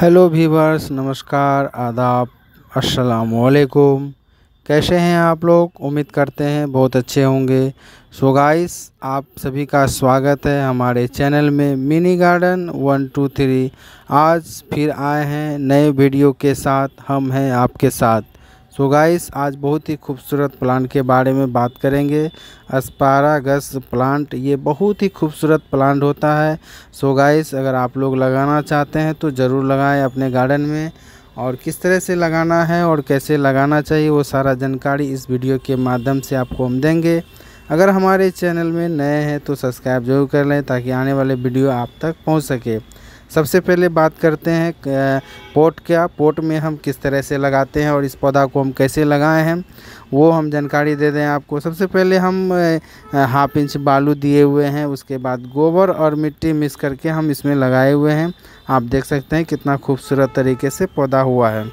hello भीवर्स नमस्कार आदाब अस्सलाम वालेकुम कैसे हैं आप लोग उम्मीद करते हैं बहुत अच्छे होंगे सो गाइस आप सभी का स्वागत है हमारे चैनल में mini garden one two three आज फिर आए हैं नए वीडियो के साथ हम हैं आपके साथ सो so गाइस आज बहुत ही खूबसूरत प्लांट के बारे में बात करेंगे अस्पारागस प्लांट ये बहुत ही खूबसूरत प्लांट होता है सो so गाइस अगर आप लोग लगाना चाहते हैं तो ज़रूर लगाएं अपने गार्डन में और किस तरह से लगाना है और कैसे लगाना चाहिए वो सारा जानकारी इस वीडियो के माध्यम से आपको हम देंगे अगर हमारे चैनल में नए हैं तो सब्सक्राइब जरूर कर लें ताकि आने वाले वीडियो आप तक पहुँच सके सबसे पहले बात करते हैं पोट क्या पोट में हम किस तरह से लगाते हैं और इस पौधा को हम कैसे लगाए हैं वो हम जानकारी दे दें आपको सबसे पहले हम हाफ इंच बालू दिए हुए हैं उसके बाद गोबर और मिट्टी मिक्स करके हम इसमें लगाए हुए हैं आप देख सकते हैं कितना खूबसूरत तरीके से पौधा हुआ है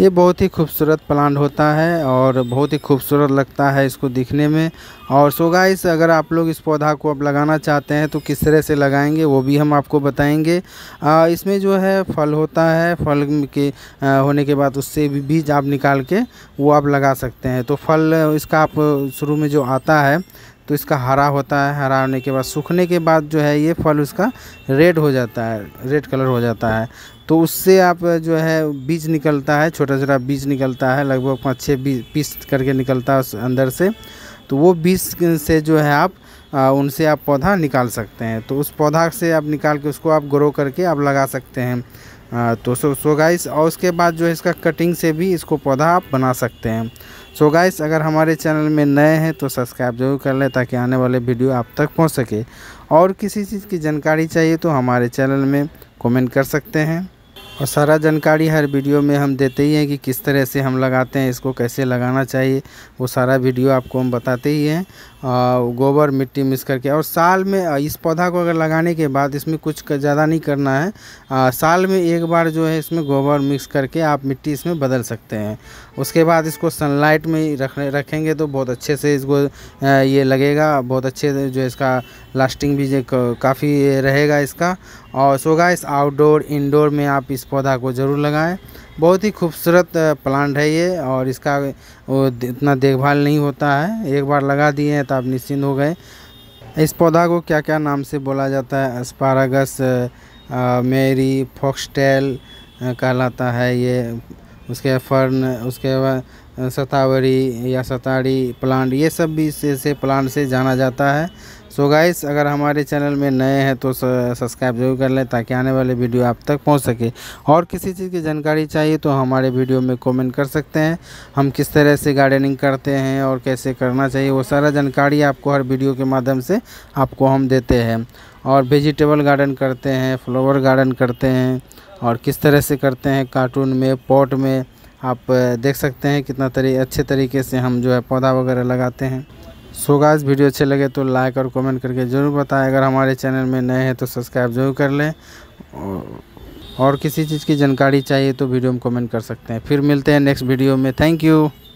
ये बहुत ही खूबसूरत प्लांट होता है और बहुत ही खूबसूरत लगता है इसको दिखने में और सो गाइस अगर आप लोग इस पौधा को अब लगाना चाहते हैं तो किस तरह से लगाएंगे वो भी हम आपको बताएंगे आ, इसमें जो है फल होता है फल के आ, होने के बाद उससे भी बीज आप निकाल के वो आप लगा सकते हैं तो फल इसका आप शुरू में जो आता है तो इसका हरा होता है हरा होने के बाद सूखने के बाद जो है ये फल उसका रेड हो जाता है रेड कलर हो जाता है तो उससे आप जो है बीज निकलता है छोटा छोटा बीज निकलता है लगभग पाँच छः बीज पीस करके निकलता है अंदर से तो वो बीज से जो है आप आ, उनसे आप पौधा निकाल सकते हैं तो उस पौधा से आप निकाल के उसको आप ग्रो करके आप लगा सकते हैं आ, तो सो सो गाइस और उसके बाद जो है इसका कटिंग से भी इसको पौधा आप बना सकते हैं सो so गाइस अगर हमारे चैनल में नए हैं तो सब्सक्राइब जरूर कर लें ताकि आने वाले वीडियो आप तक पहुंच सके और किसी चीज़ की जानकारी चाहिए तो हमारे चैनल में कमेंट कर सकते हैं और सारा जानकारी हर वीडियो में हम देते ही हैं कि किस तरह से हम लगाते हैं इसको कैसे लगाना चाहिए वो सारा वीडियो आपको हम बताते ही हैं गोबर मिट्टी मिक्स करके और साल में इस पौधा को अगर लगाने के बाद इसमें कुछ ज़्यादा नहीं करना है आ, साल में एक बार जो है इसमें गोबर मिक्स करके आप मिट्टी इसमें बदल सकते हैं उसके बाद इसको सनलाइट में रख रखेंगे तो बहुत अच्छे से इसको ये लगेगा बहुत अच्छे जो इसका लास्टिंग भी काफ़ी रहेगा इसका और सो गाइस आउटडोर इंडोर में आप इस पौधा को ज़रूर लगाएं बहुत ही खूबसूरत प्लांट है ये और इसका वो इतना देखभाल नहीं होता है एक बार लगा दिए हैं तो आप निश्चिंत हो गए इस पौधा को क्या क्या नाम से बोला जाता है स्पारागस मेरी फॉक्सटेल कहलाता है ये उसके फर्न उसके बाद सतावरी या सताड़ी प्लांट ये सब भी इससे प्लांट से जाना जाता है सो so गाइस अगर हमारे चैनल में नए हैं तो सब्सक्राइब जरूर कर लें ताकि आने वाले वीडियो आप तक पहुंच सके और किसी चीज़ की जानकारी चाहिए तो हमारे वीडियो में कमेंट कर सकते हैं हम किस तरह से गार्डनिंग करते हैं और कैसे करना चाहिए वो सारा जानकारी आपको हर वीडियो के माध्यम से आपको हम देते हैं और वेजिटेबल गार्डन करते हैं फ्लावर गार्डन करते हैं और किस तरह से करते हैं कार्टून में पॉट में आप देख सकते हैं कितना तरी अच्छे तरीके से हम जो है पौधा वगैरह लगाते हैं सो गाइस वीडियो अच्छे लगे तो लाइक और कमेंट करके ज़रूर बताएं अगर हमारे चैनल में नए हैं तो सब्सक्राइब जरूर कर लें और किसी चीज़ की जानकारी चाहिए तो वीडियो में कमेंट कर सकते हैं फिर मिलते हैं नेक्स्ट वीडियो में थैंक यू